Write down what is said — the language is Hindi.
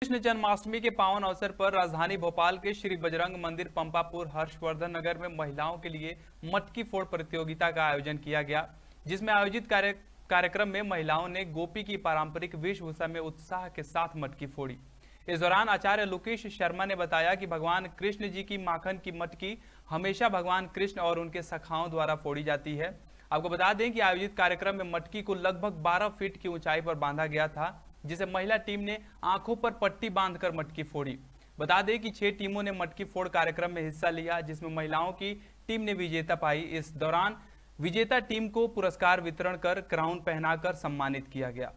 कृष्ण जन्माष्टमी के पावन अवसर पर राजधानी भोपाल के श्री बजरंग मंदिर पंपापुर हर्षवर्धन नगर में महिलाओं के लिए मटकी फोड़ प्रतियोगिता का आयोजन किया गया जिसमें आयोजित कार्य कार्यक्रम में महिलाओं ने गोपी की पारंपरिक वेशभूषा में उत्साह के साथ मटकी फोड़ी इस दौरान आचार्य लोकेश शर्मा ने बताया कि भगवान कृष्ण जी की माखन की मटकी हमेशा भगवान कृष्ण और उनके सखाओं द्वारा फोड़ी जाती है आपको बता दें कि आयोजित कार्यक्रम में मटकी को लगभग 12 फीट की ऊंचाई पर बांधा गया था जिसे महिला टीम ने आंखों पर पट्टी बांधकर मटकी फोड़ी बता दें कि छह टीमों ने मटकी फोड़ कार्यक्रम में हिस्सा लिया जिसमें महिलाओं की टीम ने विजेता पाई इस दौरान विजेता टीम को पुरस्कार वितरण कर क्राउन पहनाकर सम्मानित किया गया